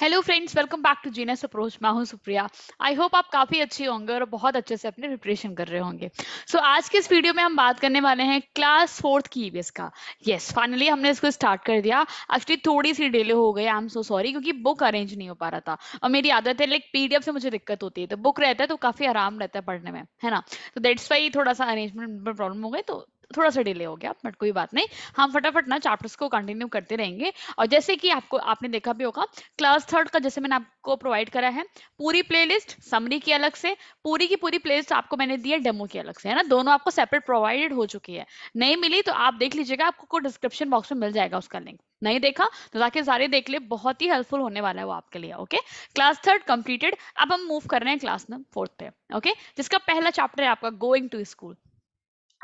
Hello friends welcome back to genius approach मैं हूं Supriya I hope आप काफी अच्छे होंगे और बहुत अच्छे से अपने प्रिपरेशन कर रहे होंगे सो so, आज के इस वीडियो में हम बात करने वाले हैं क्लास फोर्थ की ईवीएस का यस yes, फाइनली हमने इसको स्टार्ट कर दिया एक्चुअली थोड़ी सी डिले हो गई आई एम सो सॉरी क्योंकि बुक अरेंज नहीं हो पा रहा था और मेरी आदत है लाइक पीडीएफ से मुझे दिक्कत होती है तो बुक रहता है तो काफी आराम रहता है पढ़ने में है ना तो देट्स वाई थोड़ा सा अरेंजमेंट में प्रॉब्लम हो गई तो थोड़ा सा डिले हो गया बट कोई बात नहीं हम फटाफट ना चैप्टर्स को कंटिन्यू करते रहेंगे और जैसे कि आपको आपने देखा भी होगा क्लास थर्ड का जैसे मैंने आपको प्रोवाइड करा है पूरी प्लेलिस्ट समरी की अलग से पूरी की पूरी प्लेलिस्ट आपको मैंने दी है डेमो की अलग से है ना दोनों आपको सेपरेट प्रोवाइडेड हो चुकी है नहीं मिली तो आप देख लीजिएगा आपको डिस्क्रिप्शन बॉक्स में मिल जाएगा उसका लिंक नहीं देखा तो जाके सारे देख ले बहुत ही हेल्पफुल होने वाला है वो आपके लिए ओके क्लास थर्ड कंप्लीटेड अब हम मूव कर रहे हैं क्लास फोर्थ पे ओके जिसका पहला चैप्टर है आपका गोइंग टू स्कूल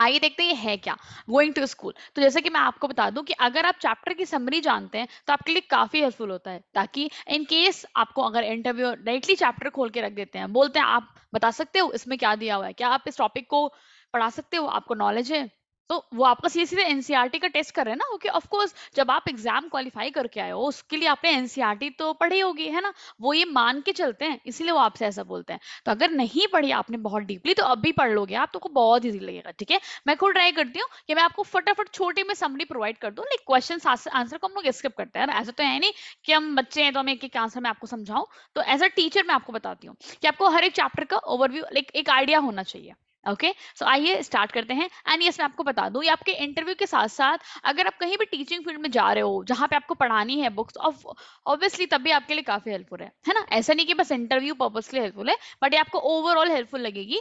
आइए देखते हैं ये है क्या गोइंग टू स्कूल तो जैसे कि मैं आपको बता दूं कि अगर आप चैप्टर की समरी जानते हैं तो आपके लिए काफी हेल्पफुल होता है ताकि इन केस आपको अगर इंटरव्यू डायरेक्टली चैप्टर खोल के रख देते हैं बोलते हैं आप बता सकते हो इसमें क्या दिया हुआ है क्या आप इस टॉपिक को पढ़ा सकते हो आपको नॉलेज है तो वो आपका सीधे सीधे एनसीईआरटी e का टेस्ट कर रहे हैं ना ओके ऑफ कोर्स जब आप एग्जाम क्वालिफाई करके आए हो उसके लिए आपने एनसीईआरटी e तो पढ़ी होगी है ना वो ये मान के चलते हैं इसीलिए वो आपसे ऐसा बोलते हैं तो अगर नहीं पढ़ी आपने बहुत डीपली तो अब भी पढ़ लोगे आप तो बहुत ईजी लगेगा ठीक है मैं खुद ट्राई करती हूँ कि मैं आपको फटाफट छोटे में समरी प्रोवाइड कर दूँ लाइक क्वेश्चन आंसर को हम लोग स्किप करते हैं ऐसा तो है नहीं कि हम बच्चे हैं तो हम एक एक आंसर मैं आपको समझाऊँ तो एज अ टीचर मैं आपको बताती हूँ कि आपको हर एक चैप्टर का ओवरव्यू लाइक एक आइडिया होना चाहिए ओके सो आइए स्टार्ट करते हैं एंड यस मैं आपको बता दूं ये आपके इंटरव्यू के साथ साथ अगर आप कहीं भी टीचिंग फील्ड में जा रहे हो जहां पे आपको पढ़ानी है बुक्स ऑब्वियसली तब भी आपके लिए काफी हेल्पफुल है है ना ऐसा नहीं कि बस इंटरव्यू पर्पज के लिए हेल्पफुल है बट ये आपको ओवरऑल हेल्पफुल लगेगी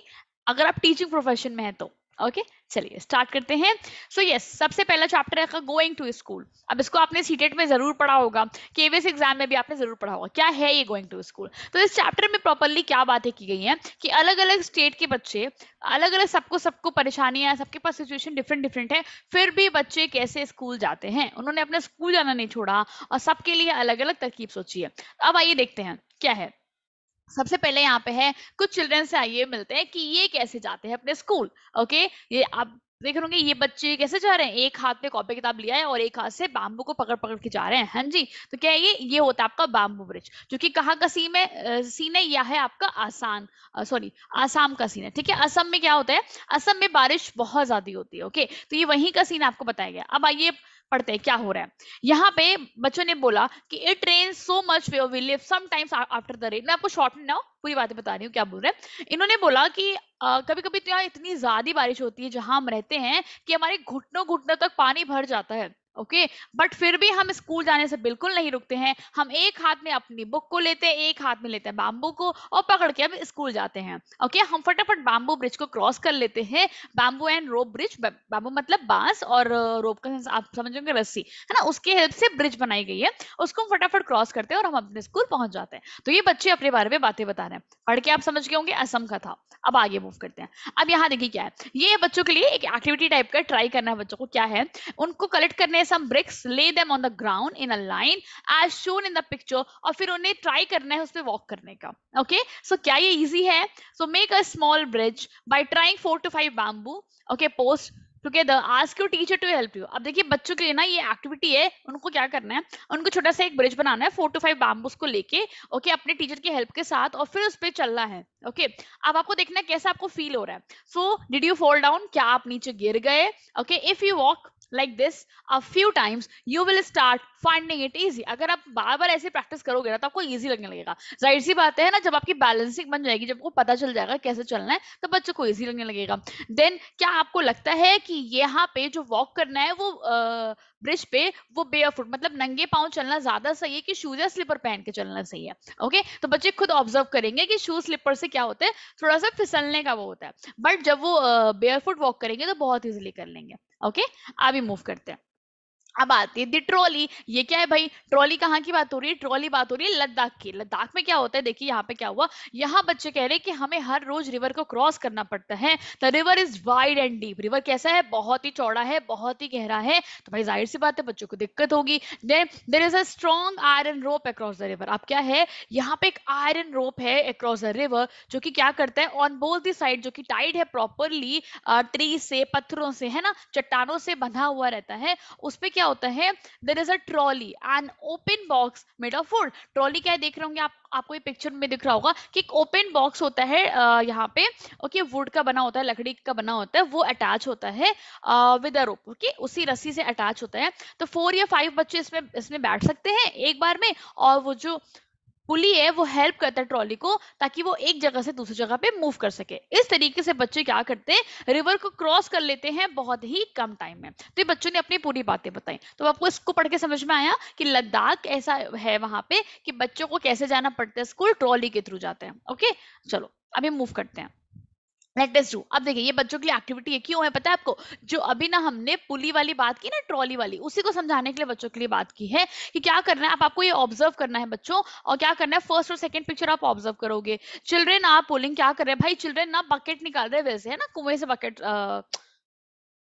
अगर आप टीचिंग प्रोफेशन में है तो ओके चलिए स्टार्ट करते हैं सो so, यस yes, सबसे पहला चैप्टर है गोइंग टू स्कूल अब इसको आपने सीटेट e में जरूर पढ़ा होगा केवीएस एग्जाम में भी आपने जरूर पढ़ा होगा क्या है ये गोइंग टू स्कूल तो इस चैप्टर में प्रॉपरली क्या बातें की गई हैं कि अलग अलग स्टेट के बच्चे अलग अलग सबको सबको परेशानियां हैं सबके पास सिचुएशन डिफरेंट डिफरेंट है फिर भी बच्चे कैसे स्कूल जाते हैं उन्होंने अपना स्कूल जाना नहीं छोड़ा और सबके लिए अलग अलग तरकीब सोची है अब आइए देखते हैं क्या है सबसे पहले यहाँ पे है कुछ चिल्ड्रन से आइए मिलते हैं कि ये कैसे जाते हैं अपने स्कूल ओके ये आप देख रहे ये बच्चे कैसे जा रहे हैं एक हाथ में कॉपी किताब लिया है और एक हाथ से बाम्बू को पकड़ पकड़ के जा रहे हैं हाँ जी तो क्या है ये ये होता है आपका बाम्बू ब्रिज जो कि कहाँ का सीन है सीन है यह है आपका आसान सॉरी आसाम का सीन है ठीक है असम में क्या होता है असम में बारिश बहुत ज्यादा होती है ओके तो ये वही का सीन आपको बताया गया अब आइए पढ़ते हैं क्या हो रहा है यहाँ पे बच्चों ने बोला कि it rain so much where we live sometimes after the rain मैं आपको शॉर्ट ना पूरी बातें बता रही हूँ क्या बोल रहे हैं इन्होंने बोला कि आ, कभी कभी तो यहाँ इतनी ज्यादा बारिश होती है जहां हम रहते हैं कि हमारे घुटनों घुटनों तक पानी भर जाता है ओके okay? बट फिर भी हम स्कूल जाने से बिल्कुल नहीं रुकते हैं हम एक हाथ में अपनी बुक को लेते हैं एक हाथ में लेते हैं बाम्बू को और पकड़ के हम स्कूल जाते हैं ओके okay? हम फटाफट बाम्बू ब्रिज को क्रॉस कर लेते हैं bamboo and rope bridge bamboo मतलब बांस और रोप का आप समझोगे रस्सी है ना उसके हेल्प से ब्रिज बनाई गई है उसको हम फटाफट क्रॉस करते हैं और हम अपने स्कूल पहुंच जाते हैं तो ये बच्चे अपने बारे में बातें बता रहे हैं पढ़ के आप समझ गए होंगे असम का था अब आगे मूव करते हैं अब यहाँ देखिए क्या है ये बच्चों के लिए एक एक्टिविटी टाइप का ट्राई करना है बच्चों को क्या है उनको कलेक्ट करने some bricks lay them on the ground in a line as shown in the picture और फिर उन्हें ट्राई करना है उस पर वॉक करने का ओके okay सो so क्या ये इजी है so make a small bridge by trying four to five bamboo okay post together ask your teacher to help you अब देखिए बच्चों के लिए ना ये एक्टिविटी है उनको क्या करना है उनको छोटा सा एक ब्रिज बनाना है फोर टू फाइव बाम्बूस को लेके ओके okay, अपने टीचर की हेल्प के साथ और फिर उस पर चलना है ओके okay? अब आपको देखना है कैसा आपको फील हो रहा है so did you fall down क्या आप नीचे गिर गए okay if you walk like this a few times you will start finding it easy अगर आप बार बार ऐसे प्रैक्टिस करोगे ना तो आपको ईजी लगने लगेगा जाहिर सी बात है ना जब आपकी बैलेंसिंग बन जाएगी जब आपको पता चल जाएगा कैसे चलना है तो बच्चों को ईजी लगने लगेगा देन क्या आपको लगता है कि यहाँ पे जो वॉक करना है वो ब्रिज uh, पे वो बे फुट मतलब नंगे पाँव चलना ज्यादा सही है कि शूज या स्लीपर पहन के चलना सही है ओके okay? तो बच्चे खुद ऑब्जर्व करेंगे कि शूज स्लीपर से क्या होता है थोड़ा सा फिसलने का वो होता है बट जब वो बेयर फुट वॉक करेंगे तो बहुत ईजिली कर लेंगे ओके अभी मूव करते हैं अब आती है ट्रॉली ये क्या है भाई ट्रॉली कहाँ की बात हो रही है ट्रॉली बात हो रही है लद्दाख की लद्दाख में क्या होता है देखिए यहाँ पे क्या हुआ यहाँ बच्चे कह रहे हैं कि हमें हर रोज रिवर को क्रॉस करना पड़ता है the river is wide and deep river कैसा है बहुत ही चौड़ा है बहुत ही गहरा है तो भाई जाहिर सी बात है बच्चों को दिक्कत होगी then there is a strong iron rope across the river अब क्या है यहाँ पे एक आयरन रोप है अक्रॉस द रिवर जो कि क्या करता है ऑन बोल दी साइड जो कि टाइड है प्रॉपरली ट्री से पत्थरों से है ना चट्टानों से बंधा हुआ रहता है उस पर क्या क्या होता है there is a trolley an open box made of food trolley क्या देख रहे होंगे आप आपको ये पिक्चर में दिख रहा होगा कि एक ओपन बॉक्स होता है यहाँ पे ओके okay, वुड का बना होता है लकड़ी का बना होता है वो अटैच होता है विद अ रोप ओके उसी रस्सी से अटैच होता है तो फोर या फाइव बच्चे इसमें इसमें बैठ सकते हैं एक बार में और वो जो पुली है वो हेल्प करता है ट्रॉली को ताकि वो एक जगह से दूसरी जगह पे मूव कर सके इस तरीके से बच्चे क्या करते हैं रिवर को क्रॉस कर लेते हैं बहुत ही कम टाइम में तो ये बच्चों ने अपनी पूरी बातें बताई तो आपको इसको पढ़ के समझ में आया कि लद्दाख ऐसा है वहां पे कि बच्चों को कैसे जाना पड़ता है स्कूल ट्रॉली के थ्रू जाते हैं ओके चलो अभी मूव करते हैं लेट अस डू अब देखिए ये बच्चों के लिए एक्टिविटी है क्यों है पता है आपको जो अभी ना हमने पुली वाली बात की ना ट्रॉली वाली उसी को समझाने के लिए बच्चों के लिए बात की है कि क्या करना है आप आपको ये ऑब्जर्व करना है बच्चों और क्या करना है फर्स्ट और सेकंड पिक्चर आप ऑब्जर्व करोगे चिल्ड्रेन आप पोलिंग क्या कर रहे हैं भाई चिल्ड्रेन ना बकेट निकाल रहे वैसे है ना कुएं से बकेट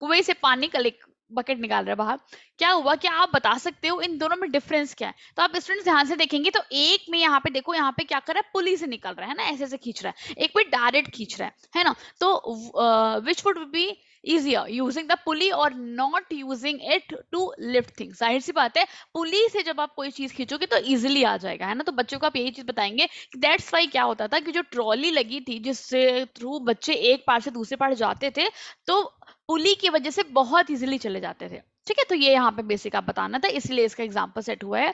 कुएं से पानी कलेक्ट बकेट निकाल रहा है बाहर क्या हुआ कि आप बता सकते हो इन दोनों में डिफरेंस क्या है तो आप स्टूडेंट्स ध्यान से देखेंगे तो एक में यहाँ पे देखो यहाँ पे क्या कर रहा है पुली से निकल रहा है ना ऐसे ऐसे खींच रहा है एक में डायरेक्ट खींच रहा है है ना तो which would be easier using the pulley or not using it to lift things जाहिर सी बात है पुली से जब आप कोई चीज खींचोगे तो इजिली आ जाएगा है ना तो बच्चों को आप यही चीज बताएंगे कि दैट्स वाई क्या होता था कि जो ट्रॉली लगी थी जिससे थ्रू बच्चे एक पार से दूसरे पार जाते थे तो उली की वजह से बहुत इजिली चले जाते थे ठीक है तो ये यहाँ पे बेसिक आप बताना था इसलिए इसका एग्जाम्पल सेट हुआ है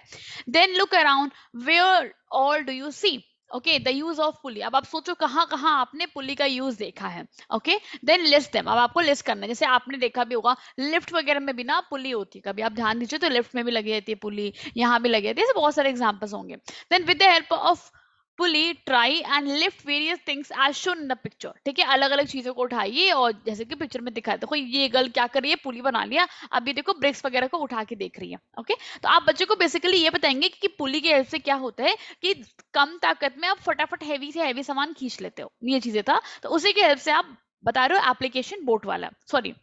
then look around where all do you see okay the use of pulley अब आप सोचो कहाँ कहाँ आपने पुली का यूज देखा है ओके देन लिस्ट देम अब आपको लिस्ट करना है जैसे आपने देखा भी होगा लिफ्ट वगैरह में भी ना पुली होती है कभी आप ध्यान दीजिए तो लिफ्ट में भी लगी रहती है पुली यहाँ भी लगी रहती है बहुत सारे एग्जाम्पल्स होंगे then with the help of pulley try and lift various things as shown in the picture ठीक है अलग अलग चीजों को उठाइए और जैसे कि पिक्चर में दिखाया देखो ये गर्ल क्या कर रही है पुली बना लिया अब ये देखो ब्रेक्स वगैरह को उठा के देख रही है ओके तो आप बच्चे को बेसिकली ये बताएंगे कि, कि पुली के हेल्प से क्या होता है कि कम ताकत में आप फटाफट हैवी से हैवी सामान खींच लेते हो ये चीजें था तो उसी के हेल्प से आप बता रहे हो एप्लीकेशन बोट वाला सॉरी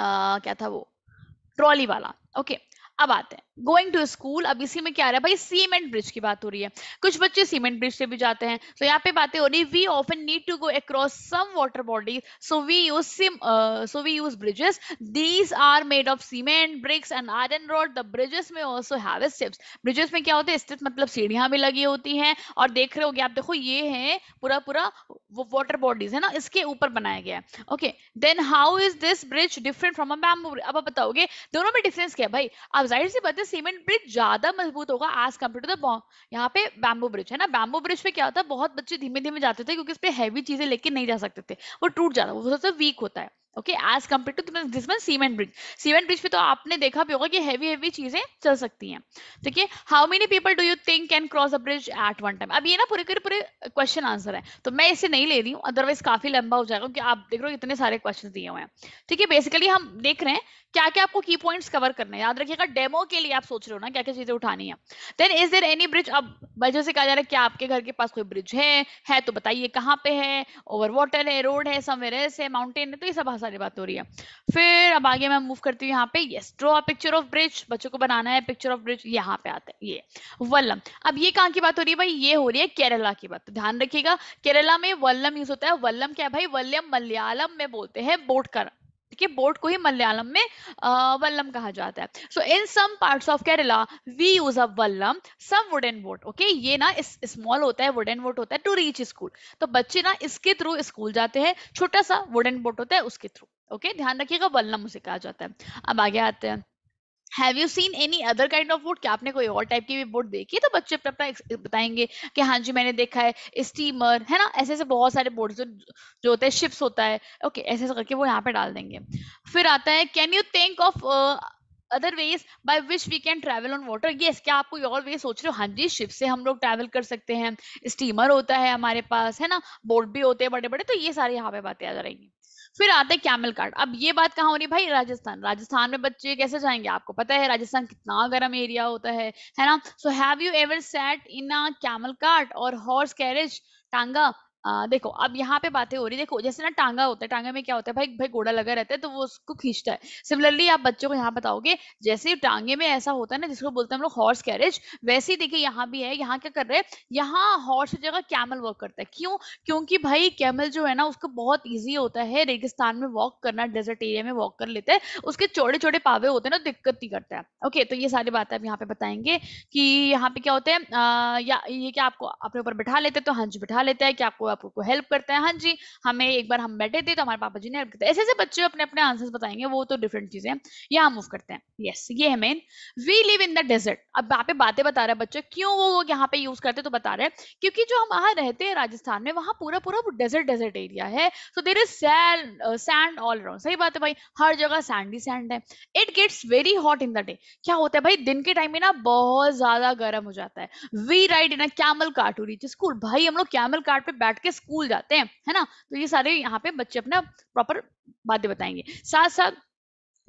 क्या था वो ट्रॉली वाला ओके okay. अब आते हैं गोइंग टू स्कूल अब इसी में क्या आ रहा है भाई सीमेंट ब्रिज की बात हो रही है कुछ बच्चे सीमेंट ब्रिज से भी जाते हैं तो यहाँ पे बातें हो रही we often need to go across some water bodies so we use सिम so we use bridges these are made of cement bricks and iron rod the bridges में ऑल्सो हैव स्टेप्स ब्रिजेस में क्या होते हैं steps मतलब सीढ़ियां भी लगी होती हैं और देख रहे हो आप देखो ये है पूरा पूरा वो वाटर बॉडीज है ना इसके ऊपर बनाया गया है okay then how is this bridge different from a bamboo अब आप बताओगे दोनों में डिफरेंस क्या है भाई अब जाहिर सी बात है सीमेंट ब्रिज ज्यादा मजबूत होगा एज कम्पेयर टू द यहाँ पे बैम्बू ब्रिज है ना बैम्बू ब्रिज पे क्या होता है बहुत बच्चे धीमे धीमे जाते थे क्योंकि इस पर हैवी चीजें लेके नहीं जा सकते थे वो टूट जाता वो सबसे वीक होता है ओके एज कम्पेयर टू जिसमें सीमेंट ब्रिज सीमेंट ब्रिज पे तो आपने देखा भी होगा कि हैवी हैवी चीजें चल सकती हैं ठीक है how many people do you think can cross a bridge at one time अब ये ना पूरे के पूरे क्वेश्चन आंसर है तो मैं इसे नहीं ले रही हूँ अदरवाइज काफी लंबा हो जाएगा क्योंकि आप देख रहे हो इतने सारे क्वेश्चन दिए हुए हैं ठीक है बेसिकली हम देख रहे हैं क्या क्या आपको की पॉइंट्स कवर करने हैं याद रखिएगा डेमो के लिए आप सोच रहे हो ना क्या क्या चीजें उठानी है then is there any bridge अब वजह से कहा जा रहा है क्या आपके घर के पास कोई ब्रिज है है तो बताइए कहाँ पे है ओवर वाटर है रोड है समवेयर एल्स है माउंटेन है तो ये सब बहुत सारी बात हो रही है फिर अब आगे मैं मूव करती हूँ यहाँ पे yes draw a picture of bridge बच्चों को बनाना है पिक्चर ऑफ ब्रिज यहाँ पे आता है ये वल्लम अब ये कहाँ की बात हो रही है भाई ये हो रही है केरला की बात तो ध्यान रखिएगा केरला में वल्लम यूज होता है वल्लम क्या है भाई वल्लम मलयालम में बोलते हैं बोट का के बोट को ही मलयालम में वल्लम कहा जाता है so in some parts of Kerala we use a vallam some wooden boat okay ये ना स्मॉल होता है वुडन बोट होता है टू रीच स्कूल तो बच्चे ना इसके थ्रू स्कूल जाते हैं छोटा सा वुडन बोट होता है उसके थ्रू ओके ध्यान रखिएगा वल्लम उसे कहा जाता है अब आगे आते हैं have you seen any other kind of boat क्या आपने कोई और टाइप की भी बोट देखी है तो बच्चे अपना अपना बताएंगे कि हाँ जी मैंने देखा है स्टीमर है ना ऐसे ऐसे बहुत सारे बोर्ड जो जो होते हैं शिप्स होता है ओके ऐसे ऐसे करके वो यहाँ पे डाल देंगे फिर आता है can you think of other ways by which we can travel on water yes क्या आप कोई और वे सोच रहे हो हाँ जी शिप से हम लोग ट्रैवल कर सकते हैं स्टीमर होता है हमारे पास है ना बोट भी होते हैं बड़े बड़े तो ये सारी यहाँ पे बातें आ हैं फिर आता है कैमल कार्ड अब ये बात कहाँ हो रही है भाई राजस्थान राजस्थान में बच्चे कैसे जाएंगे आपको पता है राजस्थान कितना गर्म एरिया होता है है ना so have you ever set in a camel cart और हॉर्स कैरेज टांगा आ, देखो अब यहाँ पे बातें हो रही देखो जैसे ना टांगा होता है टांगा में क्या होता है भाई भाई घोड़ा लगा रहता है तो वो उसको खींचता है सिमिलरली आप बच्चों को यहाँ बताओगे जैसे टांगे में ऐसा होता है ना जिसको बोलते हैं हम लोग हॉर्स कैरेज वैसे ही देखिए यहाँ भी है यहाँ क्या कर रहे हैं यहाँ हॉर्स की जगह कैमल वर्क करता है क्यों क्योंकि भाई कैमल जो है ना उसको बहुत ईजी होता है रेगिस्तान में वॉक करना डेजर्ट एरिया में वॉक कर लेते हैं उसके चौड़े चौड़े पावे होते हैं ना दिक्कत नहीं करता है ओके तो ये सारी बातें आप यहाँ पे बताएंगे कि यहाँ पे क्या होता है या ये क्या आपको अपने ऊपर बिठा लेते हैं तो हंस बिठा लेता है क्या आपको आपको हेल्प करते हैं हाँ जी हमें एक बार हम बैठे थे तो हमारे पापा जी ने हेल्प करते हैं ऐसे ऐसे बच्चे अपने अपने आंसर्स बताएंगे वो तो डिफरेंट चीजें या मूव करते हैं यस ये है man we live in the desert अब यहाँ पे बातें बता रहे हैं बच्चे क्यों वो यहाँ पे यूज करते तो बता रहे हैं क्योंकि जो हम वहां रहते हैं राजस्थान में वहां पूरा पूरा डेजर्ट डेजर्ट एरिया है so there is sand all around सही बात है भाई हर जगह सैंड ही सैंड है it gets very hot in the day क्या होता है भाई दिन के टाइम में ना बहुत ज्यादा गर्म हो जाता है we ride in a camel cart to reach school भाई हम लोग कैमल कार्ट पे बैठ के स्कूल जाते हैं है ना तो ये सारे यहाँ पे बच्चे अपना प्रॉपर बातें बताएंगे साथ साथ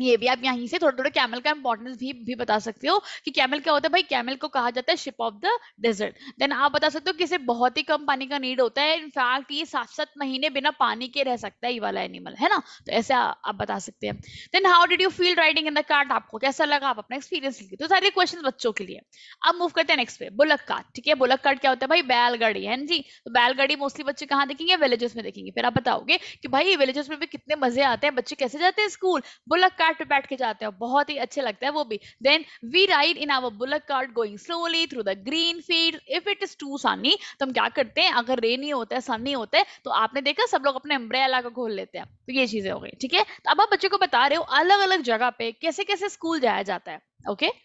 ये भी आप यहीं से थोड़े थोड़े कैमल का इंपॉर्टेंस भी भी बता सकते हो कि कैमल क्या होता है भाई कैमल को कहा जाता है ship of the desert then आप बता सकते हो कि इसे बहुत ही कम पानी का नीड होता है इनफैक्ट ये सात सात महीने बिना पानी के रह सकता है ये वाला एनिमल है ना तो ऐसे आप बता सकते हैं then how did you feel riding in the cart आपको कैसा लगा आप अपना एक्सपीरियंस लिखिए तो सारे क्वेश्चन बच्चों के लिए अब मूव करते हैं नेक्स्ट पे बुलक कार्ट ठीक है बुलक कार्ट क्या होता है भाई बैलगाड़ी है जी तो बैलगाड़ी मोस्टली बच्चे कहाँ देखेंगे विलेजेस में देखेंगे फिर आप बताओगे कि भाई विलेजेस में भी कितने मजे आते हैं बच्चे कैसे जाते हैं स्कूल बुलक कार्ट कार पे बैठ के जाते हैं बहुत ही अच्छे लगते हैं वो भी then we ride in our bullock cart going slowly through the green field if it is too sunny तो हम क्या करते हैं अगर रेनी होता है सनी होता है तो आपने देखा सब लोग अपने अम्ब्रेला को खोल लेते हैं तो ये चीजें हो गई ठीक है तो अब आप बच्चों को बता रहे हो अलग अलग जगह पे कैसे कैसे स्कूल जाया जाता है ओके okay?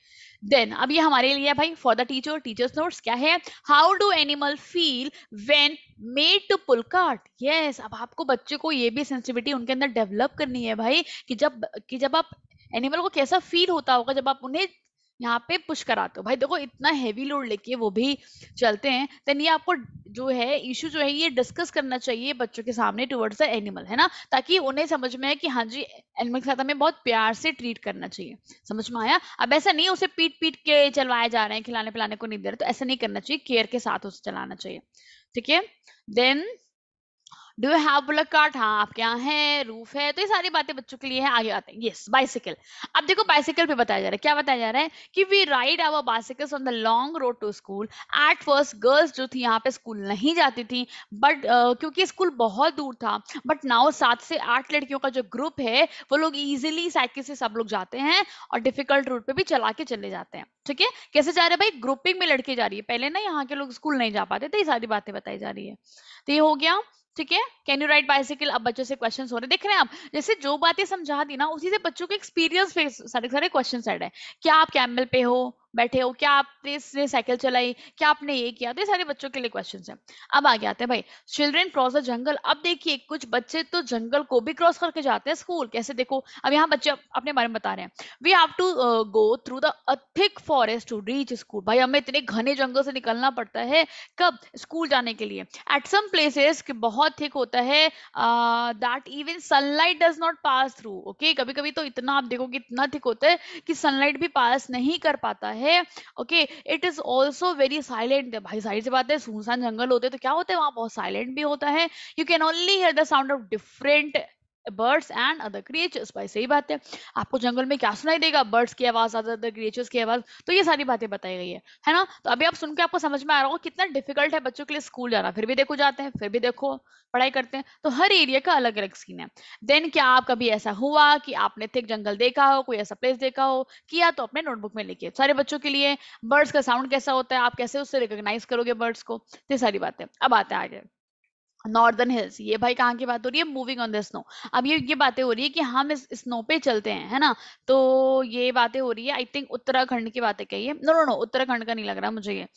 देन अब ये हमारे लिए भाई for the teacher teachers notes क्या है how do animal feel when made to pull cart yes अब आपको बच्चे को ये भी सेंसिटिविटी उनके अंदर डेवलप करनी है भाई कि जब कि जब आप एनिमल को कैसा फील होता होगा जब आप उन्हें यहाँ पे पुश कराते हो भाई देखो इतना हैवी लोड लेके वो भी चलते हैं देन ये आपको जो है इशू जो है ये डिस्कस करना चाहिए बच्चों के सामने टुवर्ड्स द एनिमल है ना ताकि उन्हें समझ में आए कि हाँ जी एनिमल के साथ हमें बहुत प्यार से ट्रीट करना चाहिए समझ में आया अब ऐसा नहीं उसे पीट पीट के चलवाए जा रहे हैं खिलाने पिलाने को नहीं दे रहे तो ऐसा नहीं करना चाहिए केयर के साथ उसे चलाना चाहिए ठीक है then do you have bullet card हाँ आपके यहाँ है रूफ है तो ये सारी बातें बच्चों के लिए है आगे आते हैं यस बाइसिकल अब देखो बाइसिकल पे बताया जा रहा है क्या बताया जा रहा है कि we ride our bicycles on the long road to school at first girls जो थी यहाँ पे स्कूल नहीं जाती थी बट uh, क्योंकि स्कूल बहुत दूर था बट नाउ सात से आठ लड़कियों का जो ग्रुप है वो लोग ईजिली साइकिल से सब लोग जाते हैं और डिफिकल्ट रूट पे भी चला के चले जाते हैं ठीक है कैसे जा रहे हैं भाई ग्रुपिंग में लड़के जा रही है पहले ना यहाँ के लोग स्कूल नहीं जा पाते तो ये सारी बातें बताई जा रही है तो ये हो गया ठीक है कैन यू राइट बाइसिकल अब बच्चों से क्वेश्चन हो रहे देख रहे हैं आप जैसे जो बातें समझा दी ना उसी से बच्चों के एक्सपीरियंस फेस सारे सारे क्वेश्चन ऐड है क्या आप कैमल पे हो बैठे हो क्या आपने साइकिल चलाई क्या आपने ये किया तो सारे बच्चों के लिए क्वेश्चन है अब आगे आते हैं भाई चिल्ड्रेन क्रॉस द जंगल अब देखिए कुछ बच्चे तो जंगल को भी क्रॉस करके जाते हैं स्कूल कैसे देखो अब यहाँ बच्चे अपने बारे में बता रहे हैं we have to go through the thick forest to reach school भाई हमें इतने घने जंगल से निकलना पड़ता है कब स्कूल जाने के लिए एट सम प्लेसेस बहुत थिक होता है that even sunlight does not pass through okay कभी कभी तो इतना आप देखोगे इतना थिक होता है कि सनलाइट भी पास नहीं कर पाता है है okay it is also very silent भाई साइड से बात है सुनसान जंगल होते तो क्या होते हैं वहां बहुत साइलेंट भी होता है you can only hear the sound of different birds and other creatures भाई सही बात है आपको जंगल में क्या सुनाई देगा बर्ड्स की आवाज अदर क्रिएचर्स की आवाज तो ये सारी बातें बताई गई है है ना तो अभी आप सुनकर आपको समझ में आ रहा होगा कितना डिफिकल्ट है बच्चों के लिए स्कूल जाना फिर भी देखो जाते हैं फिर भी देखो पढ़ाई करते हैं तो हर एरिया का अलग अलग सीन है देन क्या आप कभी ऐसा हुआ कि आपने थे जंगल देखा हो कोई ऐसा प्लेस देखा हो किया तो अपने नोटबुक में लिखिए सारे बच्चों के लिए बर्ड्स का साउंड कैसा होता है आप कैसे उससे रिकोगनाइज करोगे बर्ड्स को तो ये सारी बातें अब आते हैं आगे नॉर्दर्न हिल्स ये भाई कहाँ की बात हो रही है मूविंग ऑन द स्नो अब ये ये बातें हो रही है कि हम इस स्नो पे चलते हैं है ना तो ये बातें हो रही है आई थिंक उत्तराखंड की बातें कही नो नो नो उत्तराखंड का नहीं लग रहा मुझे ये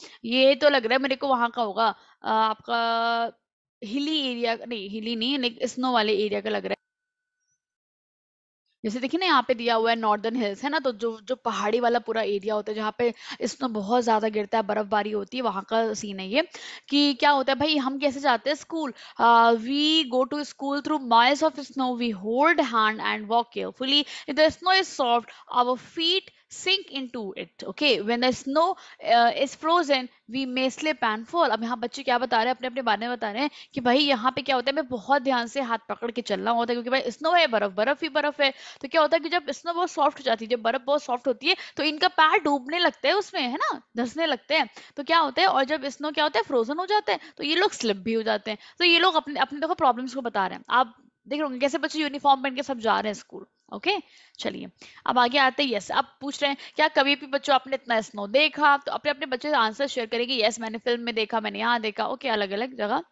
ये तो लग रहा है मेरे को वहां का होगा आपका हिली एरिया नहीं हिली नहीं स्नो वाले एरिया का लग रहा है जैसे देखिए ना यहाँ पे दिया हुआ है नॉर्दर्न हिल्स है ना तो जो जो पहाड़ी वाला पूरा एरिया होता है जहाँ पे स्नो बहुत ज्यादा गिरता है बर्फबारी होती है वहां का सीन है ये कि क्या होता है भाई हम कैसे जाते हैं school we go to school through miles of snow we hold hand and walk carefully the snow is soft our feet sink into it. Okay, when the snow uh, is frozen, we may slip and fall. अब यहाँ बच्चे क्या बता रहे हैं अपने अपने बारे में बता रहे हैं कि भाई यहाँ पे क्या होता है मैं बहुत ध्यान से हाथ पकड़ के चलना होता है क्योंकि भाई स्नो है बर्फ बर्फ ही बर्फ है तो क्या होता है कि जब स्नो बहुत सॉफ्ट हो जाती है जब बर्फ बहुत सॉफ्ट होती है तो इनका पैर डूबने लगता है उसमें है ना धंसने लगते हैं तो क्या होता है और जब स्नो क्या होता है फ्रोजन हो जाते हैं तो ये लोग स्लिप भी हो जाते हैं तो ये लोग अपने अपने देखो प्रॉब्लम्स को बता रहे हैं आप देख रहे होंगे कैसे बच्चे यूनिफॉर्म पहन के सब जा रहे हैं स्कूल ओके चलिए अब आगे आते हैं यस अब पूछ रहे हैं क्या कभी भी बच्चों आपने इतना स्नो देखा तो अपने अपने बच्चे आंसर शेयर करेंगे यस मैंने फिल्म में देखा मैंने यहाँ देखा ओके अलग अलग जगह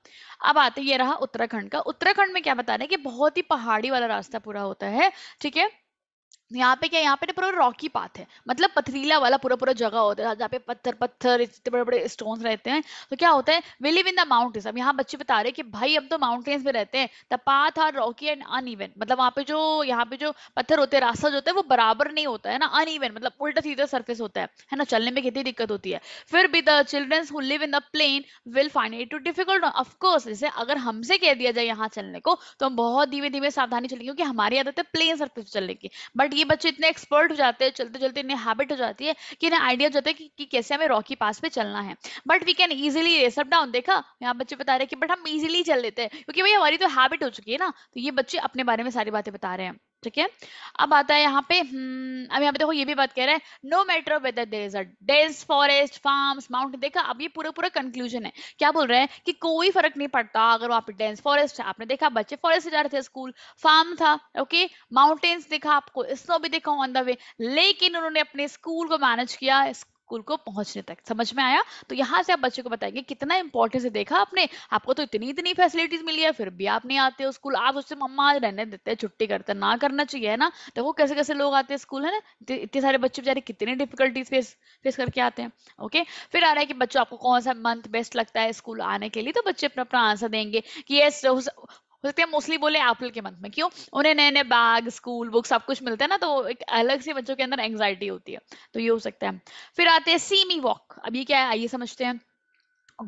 अब आते ये रहा उत्तराखंड का उत्तराखंड में क्या बता रहे हैं कि बहुत ही पहाड़ी वाला रास्ता पूरा होता है ठीक है यहाँ पे क्या यहाँ पे पूरा रॉकी पाथ है मतलब पथरीला वाला पूरा पूरा जगह होता है जहाँ पे पत्थर पत्थर इतने बड़े बड़े स्टोन रहते हैं तो क्या होता है वे लिव इन द माउंटेन्स अब यहाँ बच्चे बता रहे कि भाई अब तो माउंटेन्स में रहते हैं the path are rocky and uneven मतलब वहाँ पे जो यहाँ पे जो पत्थर होते हैं रास्ता जो होता है वो बराबर नहीं होता है ना अन ईवन मतलब उल्टा सीधा सर्फेस होता है है ना चलने में कितनी दिक्कत होती है फिर भी the childrens who live in the plain will find it too difficult of course जैसे अगर हमसे कह दिया जाए यहाँ चलने को तो हम बहुत धीमे धीमे सावधानी चलेंगे क्योंकि हमारी आदत है प्लेन सर्फेस चलने की बट ये बच्चे इतने एक्सपर्ट हो जाते हैं चलते चलते इतनी हैबिट हो जाती है कि इन्हें आइडिया जाता है कि, कि कैसे हमें रॉकी पास पे चलना है but we can easily race up down देखा यहाँ बच्चे बता रहे हैं कि बट हम ईजिली चल लेते हैं क्योंकि भाई हमारी तो हैबिट हो चुकी है ना तो ये बच्चे अपने बारे में सारी बातें बता रहे हैं ठीक है अब आता है यहाँ पे हम्म, अब यहाँ पे देखो ये भी बात कह रहा है no matter whether there is a dense forest farm mountain देखा अब ये पूरा पूरा कंक्लूजन है क्या बोल रहे हैं कि कोई फर्क नहीं पड़ता अगर वहां पे डेंस फॉरेस्ट है आपने देखा बच्चे फॉरेस्ट जा रहे थे स्कूल फार्म था ओके माउंटेन्स देखा आपको स्नो भी देखा ऑन द वे लेकिन उन्होंने अपने स्कूल को मैनेज किया स्कूल को पहुंचने तक समझ में आया तो यहाँ से आप बच्चे को बताएंगे कितना इंपॉर्टेंस है देखा आपने आपको तो इतनी इतनी फैसिलिटीज मिली है फिर भी आप नहीं आते हो स्कूल आप उससे मम्मा रहने देते हैं छुट्टी करते ना करना चाहिए है ना देखो कैसे कैसे लोग आते हैं स्कूल है ना इतने सारे बच्चे बेचारे कितनी डिफिकल्टीज फेस फेस करके आते हैं ओके फिर आ रहा है कि बच्चों आपको कौन सा मंथ बेस्ट लगता है स्कूल आने के लिए तो बच्चे अपना अपना आंसर देंगे कि ये सकते हैं मोस्टली बोले अप्रैल के मंथ में क्यों उन्हें नए नए बैग स्कूल बुक सब कुछ मिलता है ना तो एक अलग से बच्चों के अंदर एंग्जाइटी होती है तो ये हो सकता है फिर आते हैं सीमी वॉक अभी क्या है आइए समझते हैं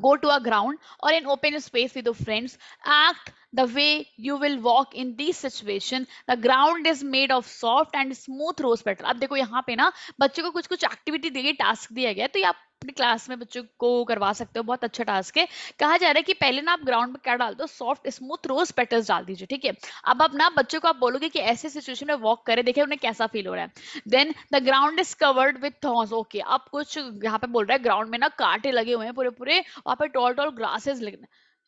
गो टू अ ग्राउंड और in open space with friends act the way you will walk in this situation the ground is made of soft and smooth rose petal अब देखो यहाँ पे ना बच्चे को कुछ कुछ एक्टिविटी दी गई टास्क दिया गया तो ये आप अपनी क्लास में बच्चों को करवा सकते हो बहुत अच्छा टास्क है कहा जा रहा है कि पहले ना आप ग्राउंड में क्या डाल दो सॉफ्ट स्मूथ रोज पेटल्स डाल दीजिए ठीक है अब आप ना बच्चों को आप बोलोगे कि ऐसे सिचुएशन में वॉक करें देखिए उन्हें कैसा फील हो रहा है then the ground is covered with thorns okay आप कुछ यहाँ पे बोल रहा है ग्राउंड में ना कांटे लगे हुए हैं पूरे पूरे वहाँ पे टॉल टॉल ग्रासेस लगे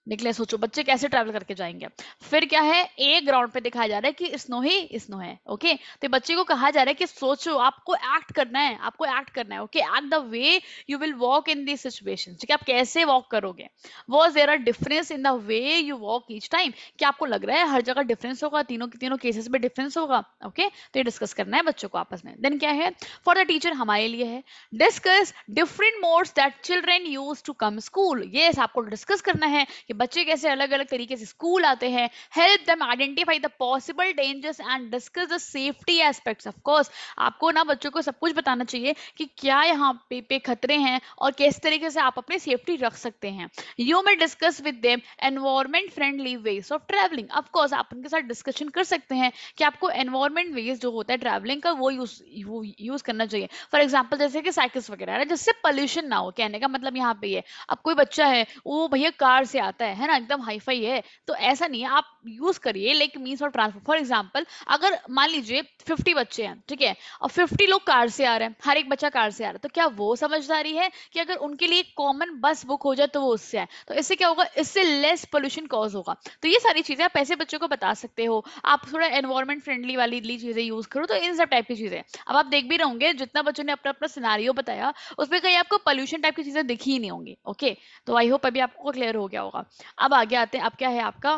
निकले सोचो बच्चे कैसे ट्रैवल करके जाएंगे फिर क्या है एक ग्राउंड पे दिखाया जा रहा है कि स्नो ही स्नो है ओके तो बच्चे को कहा जा रहा है कि सोचो आपको एक्ट करना है आपको एक्ट करना है okay act the way you will walk in this situation ठीक है आप कैसे वॉक करोगे was there are difference in the way you walk each time क्या आपको लग रहा है हर जगह डिफरेंस होगा तीनों के तीनों केसेस में डिफरेंस होगा ओके तो ये डिस्कस करना है बच्चों को आपस में देन क्या है फॉर द टीचर हमारे लिए है discuss different modes that children use to come school ये आपको डिस्कस करना है कि बच्चे कैसे अलग अलग तरीके से स्कूल आते हैं help them identify the possible dangers and discuss the safety aspects of course आपको ना बच्चों को सब कुछ बताना चाहिए कि क्या यहाँ पे पे खतरे हैं और किस तरीके से आप अपनी सेफ्टी रख सकते हैं you may discuss with them environment friendly ways of travelling of course आप उनके साथ डिस्कशन कर सकते हैं कि आपको एनवायरमेंट वेज जो होता है ट्रैवलिंग का वो यूज वो यूज करना चाहिए फॉर एग्जाम्पल जैसे कि साइकिल्स वगैरह जिससे पॉल्यूशन ना हो कहने का मतलब यहाँ पे है अब कोई बच्चा है वो भैया कार से आता जाता है है ना एकदम हाईफाई है तो ऐसा नहीं है आप यूज करिए लाइक मीन्स और ट्रांसपोर्ट फॉर एग्जाम्पल अगर मान लीजिए फिफ्टी बच्चे हैं ठीक है और फिफ्टी लोग कार से आ रहे हैं हर एक बच्चा कार से आ रहा है तो क्या वो समझदारी है कि अगर उनके लिए कॉमन बस बुक हो जाए तो वो उससे आए तो इससे क्या होगा इससे लेस पोल्यूशन कॉज होगा तो ये सारी चीजें आप ऐसे बच्चों को बता सकते हो आप थोड़ा एनवायरमेंट फ्रेंडली वाली चीजें यूज करो तो इन सब टाइप की चीजें अब आप देख भी रहोगे जितना बच्चों ने अपना अपना सिनारियो बताया उसमें कहीं आपको पॉल्यूशन टाइप की चीजें दिखी ही नहीं होंगी ओके तो आई होप अभी आपको क्लियर हो गया होगा अब आगे आते हैं अब क्या है आपका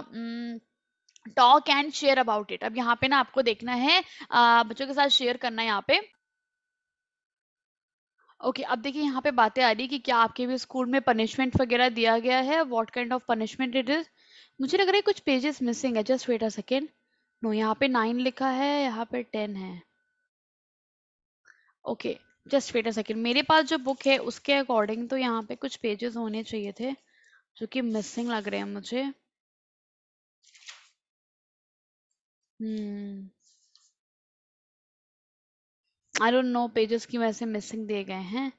talk and share about it अब यहाँ पे ना आपको देखना है बच्चों के साथ शेयर करना है यहाँ पे ओके okay, अब देखिए यहाँ पे बातें आ रही कि क्या आपके भी स्कूल में पनिशमेंट वगैरह दिया गया है what kind of punishment it is मुझे लग रहा है कुछ पेजेस मिसिंग है just wait a second no यहाँ पे नाइन लिखा है यहाँ पे टेन है okay just wait a second मेरे पास जो बुक है उसके अकॉर्डिंग तो यहाँ पे कुछ पेजेस होने चाहिए थे जो कि मिसिंग लग रहे हैं मुझे hmm I don't know pages की वैसे मिसिंग दिए गए हैं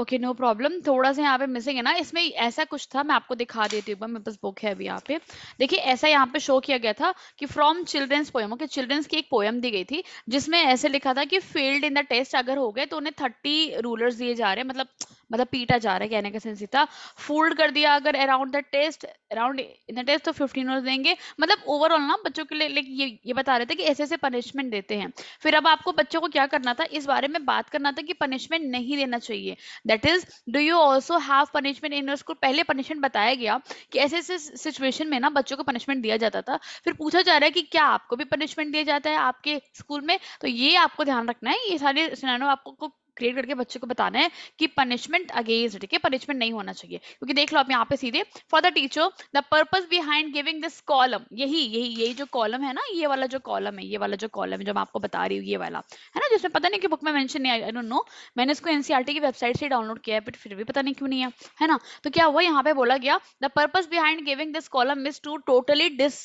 ओके नो प्रॉब्लम थोड़ा सा यहाँ पे मिसिंग है ना इसमें ऐसा कुछ था मैं आपको दिखा देती हूँ मेरे पास बुक है अभी यहाँ पे देखिए ऐसा यहाँ पे शो किया गया था कि from childrens poem okay childrens की एक पोएम दी गई थी जिसमें ऐसे लिखा था कि फेल्ड इन द टेस्ट अगर हो गए तो उन्हें थर्टी रूलर्स दिए जा रहे हैं मतलब मतलब पीटा जा रहा है कहने का सेंस इतना फोल्ड कर दिया अगर around the test around in the test तो फिफ्टीन और देंगे मतलब ओवरऑल ना बच्चों के लिए लाइक ये ये बता रहे थे कि ऐसे ऐसे पनिशमेंट देते हैं फिर अब आपको बच्चों को क्या करना था इस बारे में बात करना था कि पनिशमेंट नहीं देना चाहिए that is do you also have punishment in school पहले पनिशमेंट बताया गया कि ऐसे ऐसे सिचुएशन में ना बच्चों को पनिशमेंट दिया जाता था फिर पूछा जा रहा है कि क्या आपको भी पनिशमेंट दिया जाता है आपके स्कूल में तो ये आपको ध्यान रखना है ये सारे सिनानो आपको क्रिएट करके बच्चे को बताना है कि पनिशमेंट अगेंस्ट ठीक है पनिशमेंट नहीं होना चाहिए क्योंकि देख लो आप यहाँ पे सीधे for the teacher the purpose behind giving this column यही यही यही जो कॉलम है ना ये वाला जो कॉलम है ये वाला जो कॉलम है जो मैं आपको बता रही हूँ ये वाला है ना जिसमें पता नहीं कि बुक में मैंशन नहीं आई डोंट नो मैंने इसको एनसीआर e की वेबसाइट से डाउनलोड किया है बट फिर भी पता नहीं क्यों नहीं है है ना तो क्या हुआ यहाँ पे बोला गया the purpose behind giving this column is to totally dis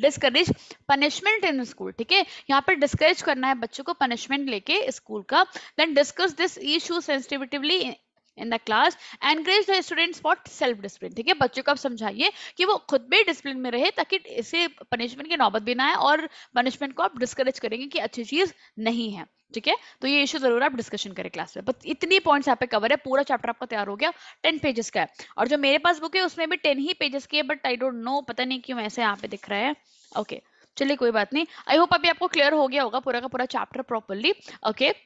discourage punishment in school ठीक है यहाँ पर डिस्करेज करना है बच्चों को पनिशमेंट लेके स्कूल का then discuss this issue sensitively in the class encourage the students for self discipline ठीक है बच्चों को आप समझाइए कि वो खुद भी डिसिप्लिन में रहे ताकि इसे पनिशमेंट की नौबत भी ना आए और पनिशमेंट को आप डिस्करेज करेंगे कि अच्छी चीज नहीं है ठीक है तो ये इश्यू जरूर आप डिस्कशन करें क्लास में बस इतनी पॉइंट्स यहाँ पे कवर है पूरा चैप्टर आपका तैयार हो गया टेन पेजेस का है और जो मेरे पास बुक है उसमें भी टेन ही पेजेस की है बट आई डोंट नो पता नहीं क्यों ऐसे यहाँ पे दिख रहा है ओके चलिए कोई बात नहीं आई होप अभी आपको क्लियर हो गया होगा पूरा का पूरा chapter properly okay okay?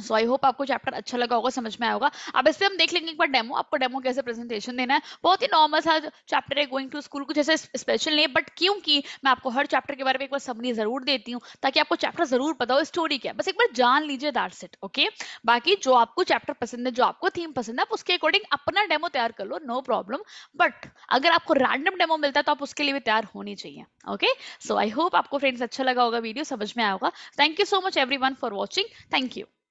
So I hope आपको चैप्टर अच्छा लगा होगा समझ में आएगा अब इससे हम देख लेंगे एक बार डेमो आपको डेमो कैसे प्रेजेंटेशन देना है बहुत ही नॉर्मल सा चैप्टर है गोइंग टू स्कूल कुछ ऐसा स्पेशल नहीं है बट क्योंकि मैं आपको हर चैप्टर के बारे में एक बार समरी जरूर देती हूँ ताकि आपको चैप्टर जरूर पता हो स्टोरी क्या बस एक बार जान लीजिए दैट सेट ओके बाकी जो आपको चैप्टर पसंद है जो आपको थीम पसंद है आप उसके अकॉर्डिंग अपना डेमो तैयार कर लो नो प्रॉब्लम बट अगर आपको रैंडम डेमो मिलता है तो आप उसके लिए भी तैयार होनी चाहिए ओके सो आई होप आपको फ्रेंड्स अच्छा लगा होगा वीडियो समझ में आएगा होगा thank you so much every for watching thank you